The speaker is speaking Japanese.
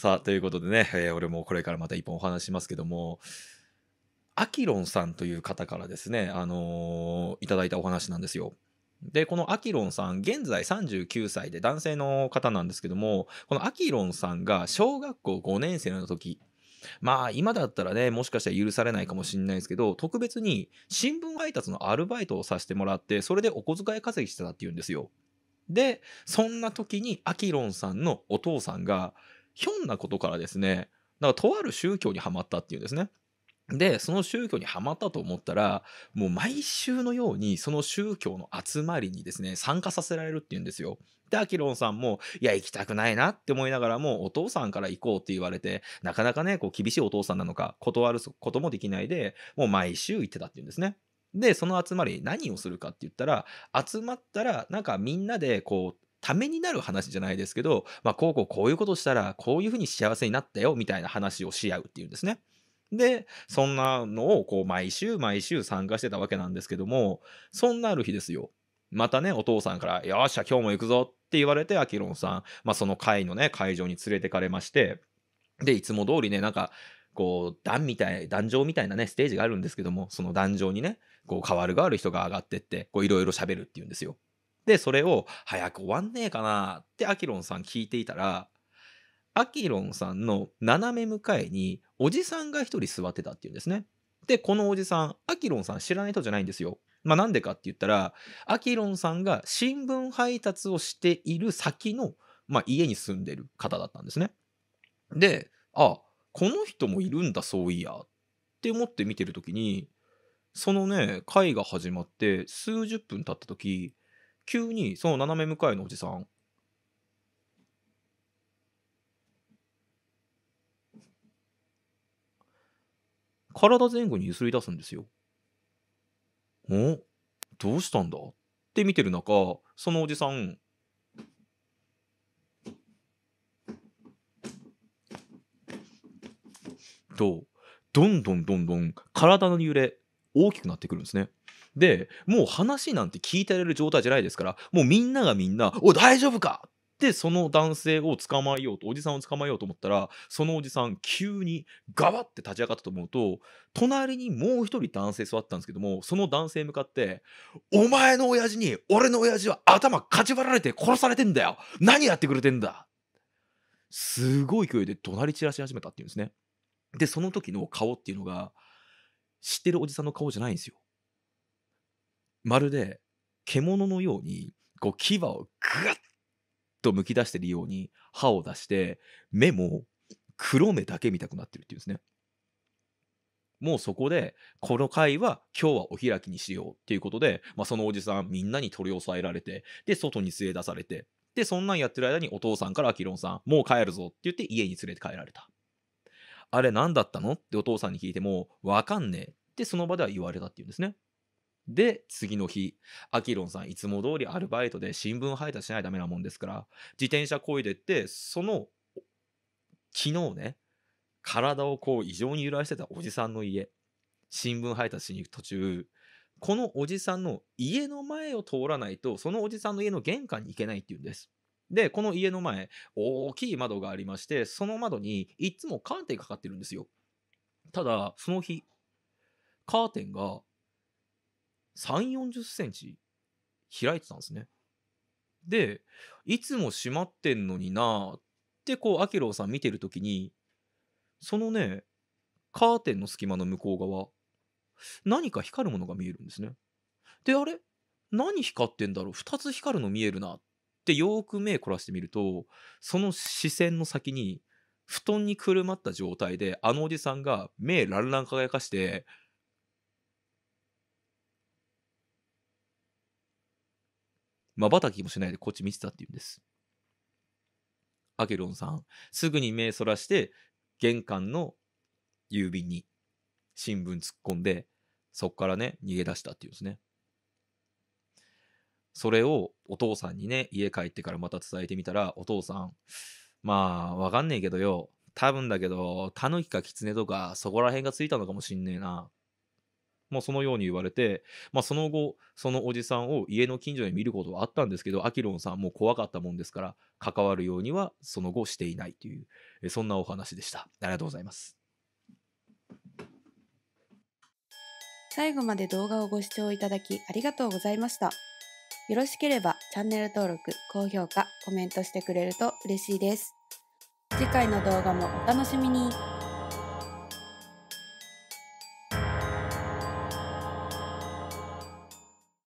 さあ、ということでね、えー、俺もこれからまた一本お話しますけども、アキロンさんという方からですね、あのー、いただいたお話なんですよ。で、このアキロンさん、現在39歳で男性の方なんですけども、このアキロンさんが小学校5年生の時、まあ今だったらね、もしかしたら許されないかもしれないですけど、特別に新聞配達のアルバイトをさせてもらって、それでお小遣い稼ぎしてたっていうんですよ。で、そんな時にアキロンさんのお父さんが、ひょんなことからですね、んかとある宗教にはまったっていうんですね。で、その宗教にはまったと思ったら、もう毎週のようにその宗教の集まりにですね、参加させられるっていうんですよ。で、アキロンさんも、いや、行きたくないなって思いながらも、お父さんから行こうって言われて、なかなかね、こう、厳しいお父さんなのか、断ることもできないで、もう毎週行ってたっていうんですね。で、その集まり、何をするかって言ったら、集まったら、なんかみんなで、こう、ためになる話じゃないですけど、まあ、こうこうこういうことしたら、こういうふうに幸せになったよ、みたいな話をし合うっていうんですね。で、そんなのをこう毎週毎週参加してたわけなんですけども、そんなある日ですよ。またね、お父さんから、よっしゃ、今日も行くぞって言われて、アキロンさん、まあ、その会のね、会場に連れてかれまして、で、いつも通りね、なんか、こう、段みたい、壇上みたいなね、ステージがあるんですけども、その壇上にね、こう、変わる変わる人が上がってって、こう、いろいろ喋るっていうんですよ。で、それを早く終わんねえかなってアキロンさん聞いていたら、アキロンさんの斜め向かいにおじさんが一人座ってたっていうんですね。で、このおじさん、アキロンさん知らない人じゃないんですよ。まあなんでかって言ったら、アキロンさんが新聞配達をしている先の、まあ、家に住んでる方だったんですね。で、あ、この人もいるんだ、そういや。って思って見てる時に、そのね、会が始まって数十分経った時、急にその斜め向かいのおじさん体前後に揺すり出すんですよ。おどうしたんだって見てる中そのおじさんうどんどんどんどん体の揺れ大きくなってくるんですね。でもう話なんて聞いてられる状態じゃないですからもうみんながみんな「お大丈夫か!」ってその男性を捕まえようとおじさんを捕まえようと思ったらそのおじさん急にガバって立ち上がったと思うと隣にもう一人男性座ったんですけどもその男性向かって「お前の親父に俺の親父は頭かち割られて殺されてんだよ何やってくれてんだ!」すごい勢いで怒鳴り散らし始めたっていうんですね。でその時の顔っていうのが知ってるおじさんの顔じゃないんですよ。まるで獣のようにこう牙をグッとむき出してるように歯を出して目も黒目だけ見たくなってるっていうんですね。もうそこでこの回は今日はお開きにしようっていうことで、まあ、そのおじさんみんなに取り押さえられてで外に連れ出されてでそんなんやってる間にお父さんからアキロンさんもう帰るぞって言って家に連れて帰られた。あれ何だったのってお父さんに聞いても、わかんねえってその場では言われたっていうんですね。で、次の日、アキロンさんいつも通りアルバイトで新聞配達しないダメなもんですから、自転車こいでって、その、昨日ね、体をこう異常に揺らしてたおじさんの家、新聞配達しに行く途中、このおじさんの家の前を通らないと、そのおじさんの家の玄関に行けないっていうんです。で、この家の前、大きい窓がありまして、その窓にいつもカーテンかかってるんですよ。ただ、その日、カーテンが3、40センチ開いてたんですね。で、いつも閉まってんのになってこう、アキローさん見てる時に、そのね、カーテンの隙間の向こう側、何か光るものが見えるんですね。で、あれ何光ってんだろう ?2 つ光るの見えるなっでよく目凝らしてみるとその視線の先に布団にくるまった状態であのおじさんが目ランラン輝かしてまばたきもしないでこっち見てたっていうんです。アケロンさんすぐに目そらして玄関の郵便に新聞突っ込んでそっからね逃げ出したっていうんですね。それをお父さんにね、家帰ってからまた伝えてみたら、お父さん、まあ、わかんねえけどよ、多分だけど、タヌキかキツネとか、そこら辺がついたのかもしんねえな。もうそのように言われて、まあ、その後、そのおじさんを家の近所で見ることはあったんですけど、アキロンさんも怖かったもんですから、関わるようにはその後していないという、そんなお話でした。ありがとうございます。最後まで動画をご視聴いただきありがとうございました。よろしければチャンネル登録、高評価、コメントしてくれると嬉しいです。次回の動画もお楽しみに。